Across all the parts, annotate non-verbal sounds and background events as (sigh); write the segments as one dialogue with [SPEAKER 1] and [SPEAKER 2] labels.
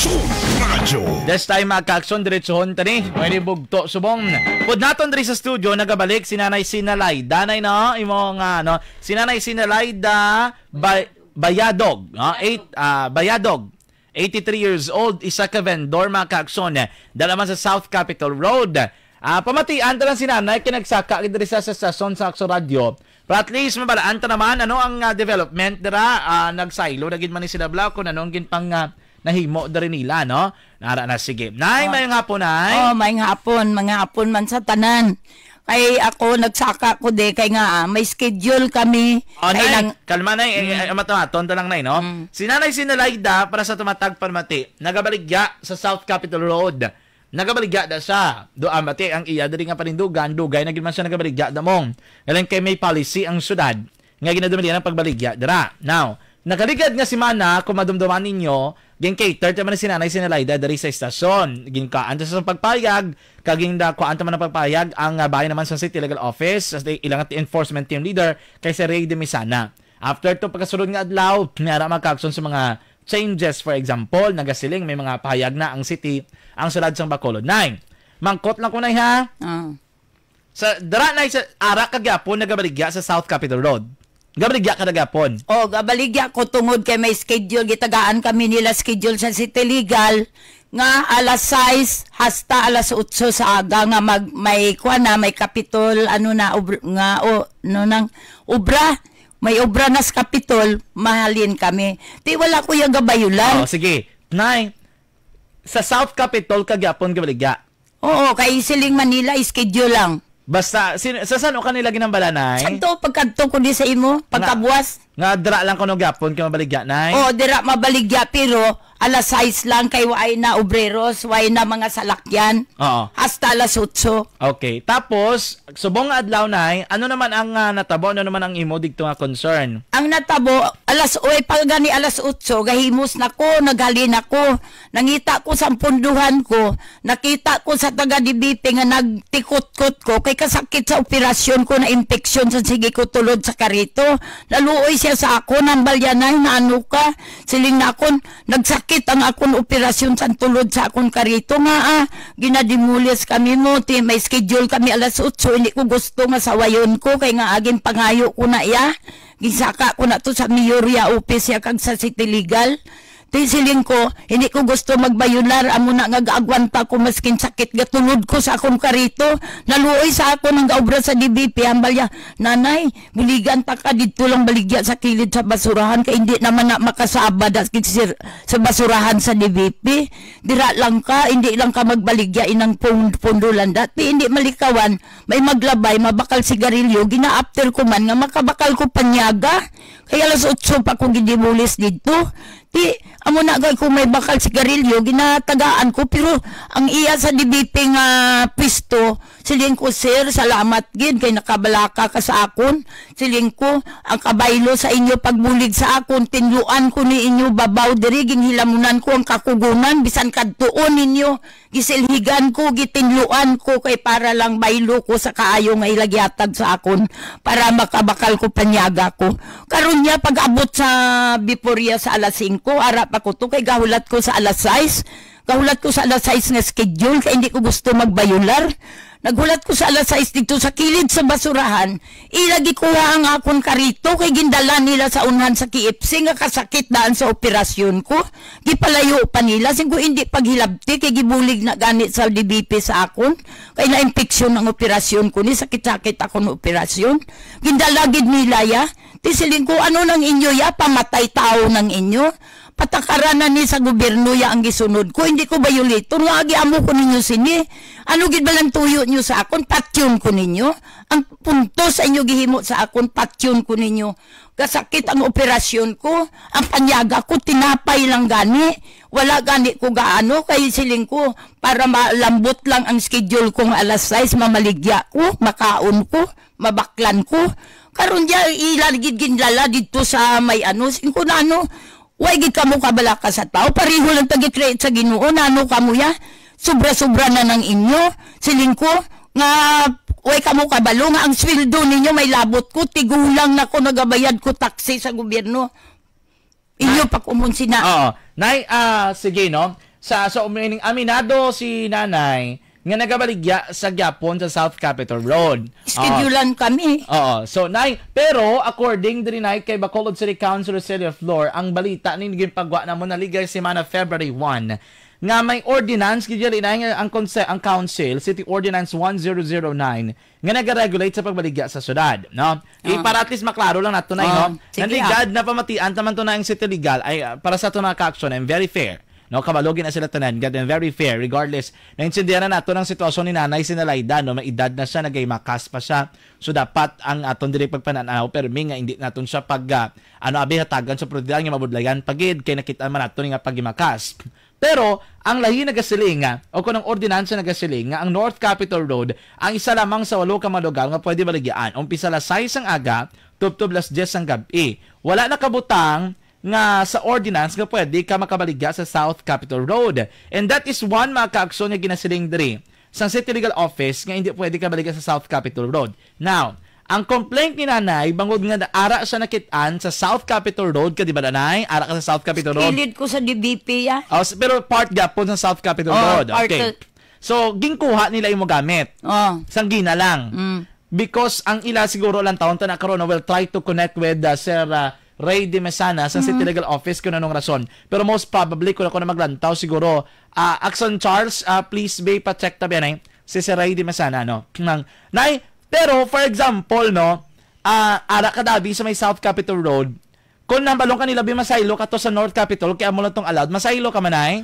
[SPEAKER 1] Kakson Radio. This time mga Kakson, diretsohon tani. Pwede bugto, subong. Pod naton diri sa studio nagabalik sinanay Sinalay. Danay no, imong, ano, sinanay Sinalay da ba, Bayadog, no? Eight, uh, Bayadog. 83 years old, isa ka vendor mga Kakson. Dalaman sa South Capitol Road. Uh, pamatian ta lang si Nanay kinagsaka diri sa sasyon sa Akso Radio. But at least mabala, anta naman ano ang uh, development dira uh, nagsilo na man ni sila Blau kun anong gin pang uh, na
[SPEAKER 2] nahimo diri nila no nara na sige nay oh. may hapon nay. oh may hapon mga hapon man sa tanan Kay ako nagsaka ko de kay nga ah, may schedule kami oh, nay, lang...
[SPEAKER 1] kalma nay eh, mm. eh, matama tonto lang nay no mm. si nanay sinalayda para sa tumatag parmati nagabaligya sa South Capitol Road nagabaligya da sa doa mati ang iya diri nga panindugan dugay na gid man siya nagabaligya da mong galang kay may policy ang syudad nga ginadumili ang pagbaligya dira now nakaligad nga si Mana kung madumduman ninyo Ginkay, kay third man si nanay sinalaida diri sa estasyon. Ginka, ka anto sa pagpayag kaging da ko anto man ang pagpayag ang uh, ah, bayan naman sa City Legal Office as ilang at enforcement team leader kay Sir Ray Demisana. After to pagkasunod nga adlaw, nara magkakson sa mga changes for example, nagasiling may mga pahayag na ang city ang sulad sang Bacolod 9. Mangkot lang ko na ha.
[SPEAKER 2] Oh. Sa dara na sa ara kagya po, nagabarigya sa South Capitol Road Gabaligya ka nagapon? O, oh, gabaligya ko tungod kay may schedule. Gitagaan kami nila schedule sa City Legal nga alas 6 hasta alas 8 sa aga nga mag, may kwa na may kapitol ano na obra, nga o no nang obra may obra na sa kapitol mahalin kami ti wala ko yung gabayulan oh, sige nay sa South Capitol kagyapon gabaligya Oo, kay Siling Manila, schedule lang. Basta, sin, sa saan o kanila ginambala, nay? Santo, pagkadtong kundi sa imo, pagkabuwas. Nga, nga dra lang ko no gapon, kaya mabaligya, nay? Oo, dra mabaligya, pero ala size lang kay waay na obreros, waay na mga salakyan. Oo. Hasta alas 8. Okay, tapos, subong adlaw, nay, ano naman ang uh, natabo, ano naman ang imo dito nga
[SPEAKER 1] concern?
[SPEAKER 2] Ang natabo, alas 8, pag gani alas 8, gahimos na ko, naghalin ako, nangita ko sa punduhan ko, nakita ko sa taga-DBP nga nagtikot-kot ko, kay kasakit sa operasyon ko na infeksyon sa sige ko tulod sa karito. Naluoy siya sa ako ng balyanay na ano ka. Siling na akon, nagsakit ang akon operasyon sa tulod sa akon karito nga ah. Ginadimulis kami mo, ti may schedule kami alas 8. Hindi ko gusto masawayon ko kay nga agin pangayo ko na iya. Gisaka ko na to sa Miyoria office ya kag sa City Legal. Tisiling ko, hindi ko gusto magbayular, amo na nga gaagwan pa ko maskin sakit gatunod ko sa akong karito. Naluoy sa ako ng obra sa DBP, ambalya, nanay, buligan pa ka dito lang baligya sa kilid sa basurahan, kay hindi naman na makasaba da, sa basurahan sa DBP. Dira lang ka, hindi lang ka magbaligya inang pund pundulan dati, hindi malikawan, may maglabay, mabakal sigarilyo, gina-after ko man nga makabakal ko panyaga. Kay alas 8 pa kung gidimulis dito. Di, amo na gay may bakal sigarilyo, ginatagaan ko. Pero ang iya sa DBP nga pisto, Siling ko, sir, salamat gid kay nakabalaka ka sa akon. Siling ko, ang kabaylo sa inyo pagbulig sa akon, Tinyuan ko ni inyo babaw diri ginhilamunan ko ang kakugunan bisan kadtuon ninyo. Gisilhigan ko gitinyuan ko kay para lang baylo ko sa kaayo nga ilagyatag sa akon para makabakal ko panyaga ko. Karon niya pag-abot sa Biporia sa alas 5, ara pa ko to kay gahulat ko sa alas 6. Gahulat ko sa alas 6 nga schedule kaya hindi ko gusto magbayular. Naghulat ko sa alas 6 dito sa kilid sa basurahan, ilagi kuha ang akon karito kay gindala nila sa unhan sa KFC nga kasakit daan sa operasyon ko. Gipalayo pa nila sing ko hindi paghilabti kay gibulig na ganit sa DBP sa akon kay na impeksyon ang operasyon ko ni sakit-sakit ako ng operasyon. Gindala gid nila ya Ti ko, ano nang inyo ya? Pamatay tao ng inyo? Patakaranan ni sa gobyerno ya ang gisunod ko. Hindi ko violator. Nga agi amo ko ninyo sini. Ano gid ba lang tuyo nyo sa akon? Patyon ko ninyo. Ang punto sa inyo gihimo sa akon, patyon ko ninyo. Kasakit ang operasyon ko. Ang panyaga ko, tinapay lang gani. Wala gani ko gaano. Kay siling ko, para malambot lang ang schedule kong alas 6, mamaligya ko, makaon ko, mabaklan ko. Karon dia ilalagid ginlala dito sa may ano, singko na ano, way gid kamo kabala ka sa tao, pareho lang tagi-create sa Ginoo nano kamo ya. Sobra-sobra na ng inyo, silingko nga way kamo kabalo nga ang sweldo ninyo may labot ko, tigulang na ko nagabayad ko taxi sa gobyerno. Inyo pa kumonsi na. Oo. Nay, ah, sige
[SPEAKER 1] no. Sa sa umining aminado si nanay, nga nagabaligya sa Gapon sa South Capitol Road. (laughs) Schedulean uh, ah. kami. Oo. So nay pero according din nay kay Bacolod City Councilor Celia Flor, ang balita ni naging pagwa na mo naligay semana February 1 nga may ordinance gid diri nay ang konse ang council City Ordinance 1009 nga nagaregulate sa pagbaligya sa syudad, no? Uh, ah. e, para at least maklaro lang nato nay, uh, no? Ah, Nandigad na pamatian taman to na ang city legal ay para sa to na action and very fair. No, kabalogin na sila tanan, God, and very fair. Regardless, naintindihan na nato ng sitwasyon ni nanay Sinalaida, no, may edad na siya, nagay makas pa siya. So, dapat ang aton direct pagpananaw, pero may nga, hindi naton siya pag, uh, ano, abi hatagan sa prodilan nga mabudlayan pagid, kay nakita man nato nga pagimakas. Pero ang lahi na gasiling ah, o kung ang ordinansa na nga ang North Capitol Road ang isa lamang sa walo ka malugar nga pwede baligyan. Umpisa la 6 ang aga, tubtob las 10 ang gabi. Wala na kabutang nga sa ordinance nga pwede ka makabaliga sa South Capitol Road. And that is one mga kaaksyon nga ginasiling diri sa City Legal Office nga hindi pwede ka baliga sa South Capitol Road. Now, ang complaint ni nanay, bangod nga ara siya nakitaan sa South Capitol Road, ka di ba nanay? Ara ka sa South Capitol Road.
[SPEAKER 2] Kilid ko sa DBP ya.
[SPEAKER 1] Ah. Oh, pero part gap gapon sa South Capitol oh, Road. Okay. so, ginkuha nila yung gamit. Oh. Sanggina lang. Mm. Because ang ila siguro lang taon ta nakaroon na will try to connect with uh, Sir uh, Ray de Mesana sa City mm-hmm. Legal Office kung anong rason. Pero most probably, kung ako na maglantaw, siguro, uh, Axon Charles, uh, please be pa-check tabi yan eh, si si Ray de Mesana, no? Nang, nay, pero for example, no, uh, ah, ara kadabi sa may South Capitol Road, kung nabalong kanila bi masaylo ka to sa North Capitol, kaya mo lang tong allowed, masaylo ka man ay?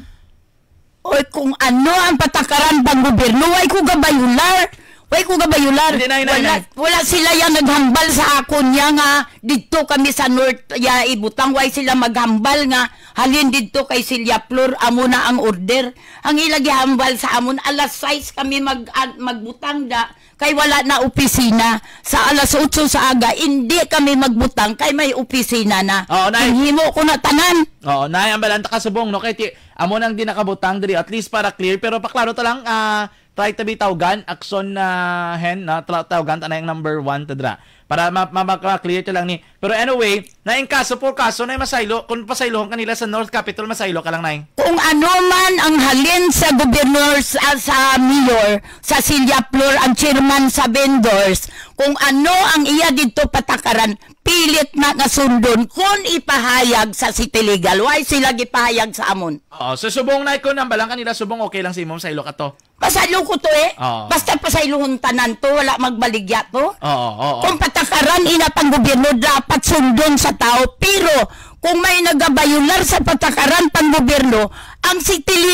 [SPEAKER 2] Oy, kung ano ang patakaran bang gobyerno, ay ko gabayular! Way ko nga bayulan. Hindi, nay, wala, nay. wala sila yang naghambal sa ako niya nga dito kami sa North ya ibutang way sila maghambal nga halin dito kay Silya Flor amo na ang order. Ang ilagi hambal sa amon alas 6 kami mag ah, magbutang da kay wala na opisina sa alas 8 sa aga hindi kami magbutang kay may opisina na. Oo, nay. Hinhimo ko na tanan.
[SPEAKER 1] Oo, nay, ang balanta ka subong no kay ti amo nang di nakabutang diri at least para clear pero paklaro ta lang ah uh, try tabi tawgan akson na uh, hen na tra tawgan tanay number 1 tadra para ma-clear ma- lang ni pero anyway na in kaso for kaso na masaylo kun pasaylohon kanila sa North Capital masaylo ka lang nay
[SPEAKER 2] kung ano man ang halin sa governor sa, sa mayor sa Silya Flor ang chairman sa vendors kung ano ang iya dito patakaran pilit na nasundon kung ipahayag sa City Legal why sila gipahayag sa amon
[SPEAKER 1] oh so subong na ko nang balang kanila subong okay lang si Mom sa ilo ka to
[SPEAKER 2] Pasalo ko to eh. Oo. Basta pasayluhon tanan to, wala magbaligya to. Oo, oo, Kung patakaran ina pang gobyerno, dapat sundon sa tao. Pero kung may nagabayular sa patakaran pang gobyerno, ang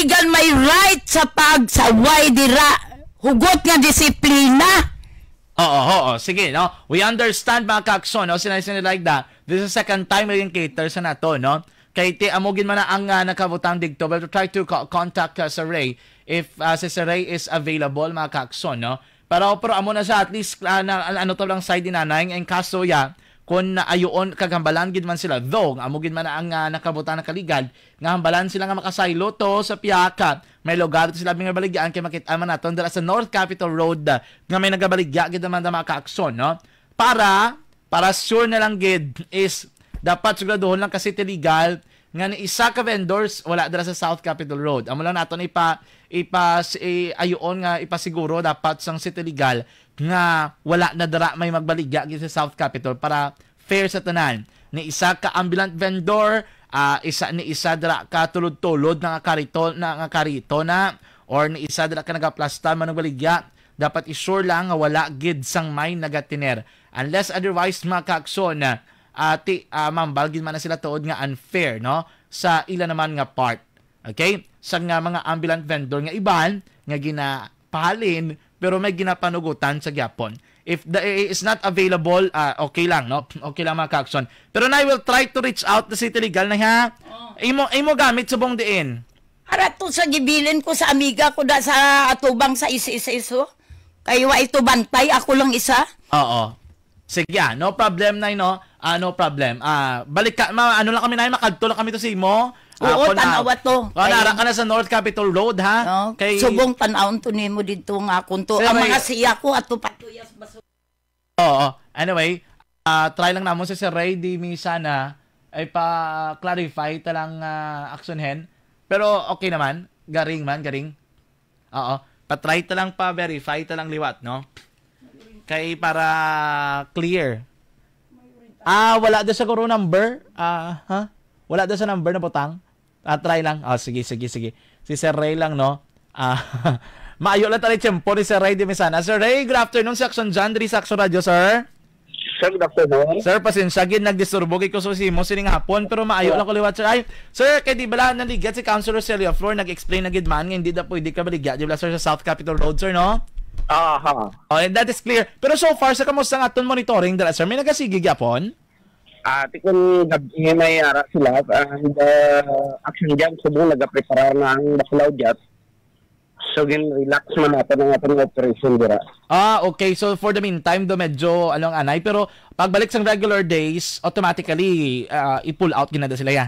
[SPEAKER 2] legal may right sa pag pagsaway dira. Hugot nga disiplina.
[SPEAKER 1] Oo, oo, oo. Sige, no? We understand mga kakso, no? Sinasin like that. This is the second time again, caters sa nato, no? kay ti amugin man na ang uh, nakabutang digto but try to contact uh, ah, sa Ray if uh, si Sir Ray is available mga kakson no para pero amo na sa at least uh, na, ano to lang side ni nanay and kaso ya yeah, kung naayon kagambalan gid man sila though amo man na ang uh, nakabutang nakaligad nga hambalan sila nga makasaylo to sa piyaka may lugar to sila mga baligyan kay makita man naton dala sa North Capital Road nga may nagabaligya gid man mga kakson no para para sure na lang gid is dapat siguraduhon lang kasi ti nga ni isa ka vendors wala dira sa South Capitol Road. Amo lang naton ipa ipa i, ayon nga ipasiguro dapat sang city legal nga wala na dira may magbaligya gid sa South Capitol para fair sa tanan. Ni isa ka ambulant vendor, uh, isa ni isa dira ka tulod-tulod nga karito na nga karito na or ni isa dira ka nagaplasta man baligya dapat isure lang nga wala gid sang may nagatiner unless otherwise makaaksyon na uh, ti uh, ma'am balgin man na sila tuod nga unfair no sa ila naman nga part. Okay? Sa nga mga ambulant vendor nga iban nga ginapahalin pero may ginapanugutan sa gyapon. If the AA eh, eh, is not available, uh, okay lang, no? (clears throat) Okay lang mga kakson.
[SPEAKER 2] Pero na I will try to reach out the city legal na ha. Oh. Imo, imo gamit sa buong diin. Arato sa gibilin ko sa amiga ko da sa atubang sa isa-isa-iso. Kayo ito bantay, ako lang isa.
[SPEAKER 1] Oo. Sige, no problem na no Ah, no problem. Ah, balik ka, ma, ano lang kami na, makadto lang kami to si Mo. Ah, Oo, tanawa
[SPEAKER 2] to. Ah, nara ka na sa North Capitol Road, ha? No? Kay... Subong tanawon to ni mo dito nga kunto. Anyway, Ang mga siya ko at patuyas baso.
[SPEAKER 1] Oo, oh, anyway, uh, try lang namon sa si Ray di mi sana ay pa-clarify talang uh, ah, action hen. Pero okay naman, garing man, garing. Oo, pa-try talang pa-verify talang liwat, no? Kay para clear Ah, wala daw sa kuro number. Ah, ha? Wala daw sa number na butang. Ah, try lang. Ah, sige, sige, sige. Si Sir Ray lang, no? Ah, (laughs) maayo lang tali tiyempo ni Sir Ray di misana. Sir Ray, good afternoon. Saxon John, Dri Saxon Radio, sir. Sir, good afternoon. Sir, pasensya, gid nagdisturbo kay kususi mo sining hapon, pero maayo yeah. lang ko liwat, sir. Ay, sir, kay di bala naligat si Councilor Celia Flor, nag-explain na gid man, nga hindi da pwede ka baligya, di bala, sir, sa South Capitol Road, sir, no? Aha. Oh, and that is clear. Pero so far, sa kamusta nga itong monitoring dala, sir? May nagasigig yapon? Ah,
[SPEAKER 3] uh, tikon gabi nga may ara sila and uh, action jam subong nagaprepara na ang baklaw jet. So, gin relax man nato ng atong operation dira.
[SPEAKER 1] Ah, okay. So, for the meantime, do medyo anong anay. Pero, pagbalik sa regular days, automatically, uh, i-pull out ginada sila ya.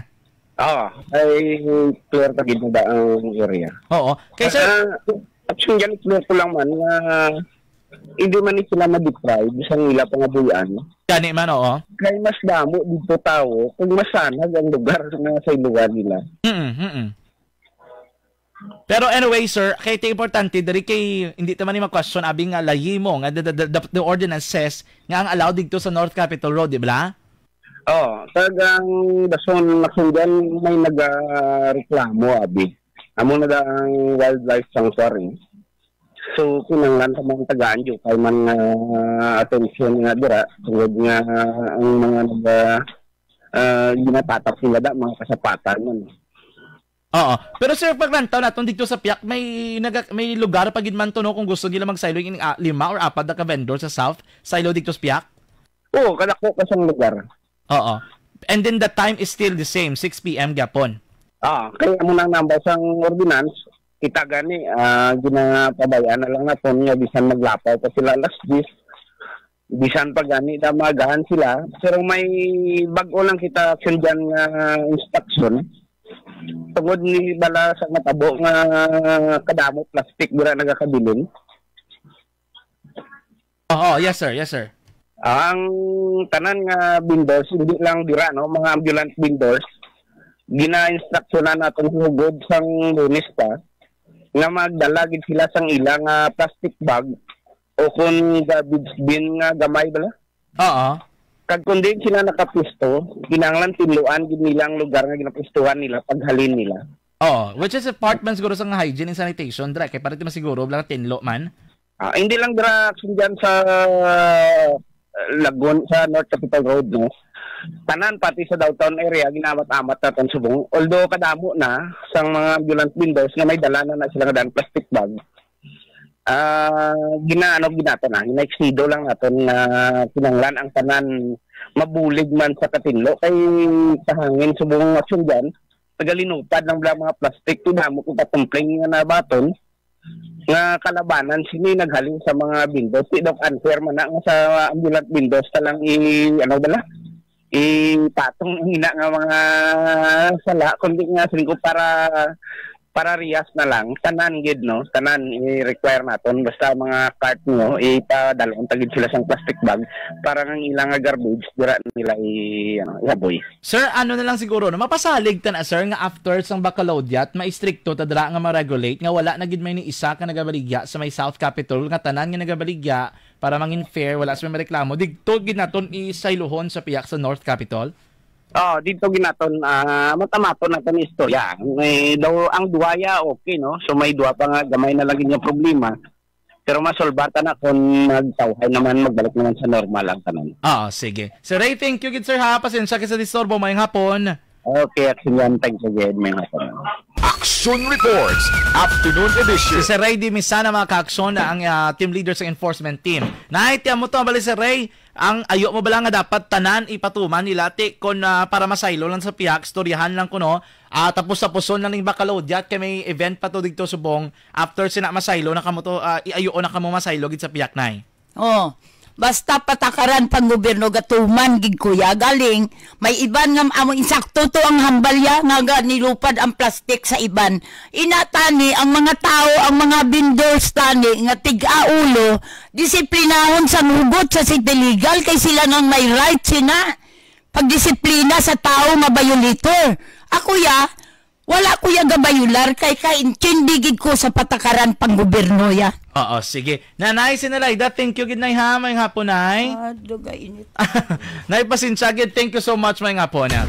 [SPEAKER 3] Ah, ay, clear pa gid ba ang area. Oo. Kaysa... Uh, Actually, ganit lang ko lang man na hindi man sila ma-deprive sa nila abuyan.
[SPEAKER 1] Kani man, oo.
[SPEAKER 3] Kaya mas damo dito tao kung masanag ang lugar na sa lugar nila.
[SPEAKER 1] Mm -mm. Pero anyway, sir, kay ito importante, dari kay, hindi naman ni mag-question, abi nga layi mo, nga the, the, the, the ordinance says, nga ang allowed dito sa North Capitol Road, di ba?
[SPEAKER 3] Oo, oh, tagang dason masundan may nagreklamo, abi. Amo na da ang wildlife sanctuary. So kinanglan sa mga tagaan yung kay man nga uh, atensyon nga dira tungod nga uh, ang mga naga uh, ginatatak sila da mga kasapatan nun. Oo.
[SPEAKER 1] Pero sir, pag rantaw natin dito sa Piyak, may naga, may lugar pag man to no kung gusto nila magsilo in uh, ah, lima or apat na ka-vendor sa South, silo dito sa Piyak?
[SPEAKER 3] Oo, kanako ka sa lugar. Oo.
[SPEAKER 1] And then the time is still the same, 6 p.m. gapon.
[SPEAKER 3] Ah, kaya mo nang nambay sang ordinance, kita gani, uh, ah, ginapabayaan na lang na po niya, bisan maglapaw pa sila last gis, bisan pa gani na magahan sila, pero may bago lang kita sendyan na uh, instruction, tungod ni bala sa matabo nga uh, kadamo plastic gura nagakabilin. Oo, oh, yes sir, yes sir. Ang tanan nga windows, hindi lang dira, no? mga ambulance windows, gina-instruksyonan atong hugod sang lunes pa nga magdala gid sila sang ilang uh, plastic bag o kung garbage bin nga gamay bala. Oo. Kag kundi sila nakapisto, kinanglan tinluan gid nilang lugar nga ginapistuhan nila paghalin nila.
[SPEAKER 1] Oo, which is apartments siguro sa hygiene and sanitation dra kay para siguro lang tinlo man.
[SPEAKER 3] Ah, hindi lang dra diyan sa uh, sa North Capital Road no tanan pati sa downtown area ginamat-amat na subong. Although kadamo na sa mga ambulance windows nga may dala na na sila nga plastic bag. Uh, ah, ginaano ginato na, ginaexido lang naton na kinanglan ah, ang tanan mabulig man sa katinlo kay sa hangin subong aksyon diyan tagalinupad ng mga plastic tinamo ko katumpleng nga nabaton nga kalabanan sini naghaling sa mga windows. Di daw unfair man na nga sa ambulant windows talang i ano dala ipatong eh, ina nga mga sala kundi nga sabi ko para para riyas na lang, tanan gid no, tanan i-require naton basta mga cart nyo ipadalon tagid sila sang plastic bag para nang ilang nga garbage dira nila i ano, iaboy.
[SPEAKER 1] Sir, ano na lang siguro no, mapasalig ta sir nga after sang Bacolodiat maistrikto ta dira nga ma-regulate nga wala na gid may ni isa ka nagabaligya sa may South Capitol nga tanan nga nagabaligya para mangin fair wala sa may reklamo. Digto gid naton isaylohon sa piyak sa North Capitol.
[SPEAKER 3] Oh, dito ginaton uh, ah, matamaton naton istorya. Eh, daw ang duwaya okay no. So may duwa pa nga gamay na lagi nga problema. Pero masolbata na kung nagsawhay naman magbalik naman sa normal ang tanan.
[SPEAKER 1] Ah, oh, sige. Sir Ray, thank you gid sir ha. Pasensya kay sa disturbo maayong hapon.
[SPEAKER 3] Okay, action yan. Thanks again, mga tanong. Action
[SPEAKER 1] Reports, Afternoon Edition. Si Sir Ray Di Misana, mga ka-aksyon, ang uh, team leader sa enforcement team. Naitiyan mo to, bali si Ray, ang ayo mo bala nga dapat tanan ipatuman ni nilati kon uh, para masaylo lang sa piyak, storyahan lang kuno, uh, tapos sa puson lang ning bakalod yat kay may event pa to dito subong after sina masaylo na kamo to uh, iayo na kamo masaylo gid sa piyak nay.
[SPEAKER 2] Oh basta patakaran pang gobyerno gatuman gid kuya galing may iban nga amo insakto to ang hambalya nga ga nilupad ang plastik sa iban inatani ang mga tao ang mga vendors tani nga tig-aulo disiplinahon sa hugot sa legal kay sila nang may right sina pagdisiplina sa tao mabayoliter ako ya wala kuya gabayular kay kaintindigid ko sa patakaran pang gobyerno ya
[SPEAKER 1] Oo, sige.
[SPEAKER 2] Nanay, sinalay, da,
[SPEAKER 1] thank you, good night ha, may hapon, nay. Ah, dugay init. (laughs) nay, pasensya, gid, thank you so much, may hapon, ha.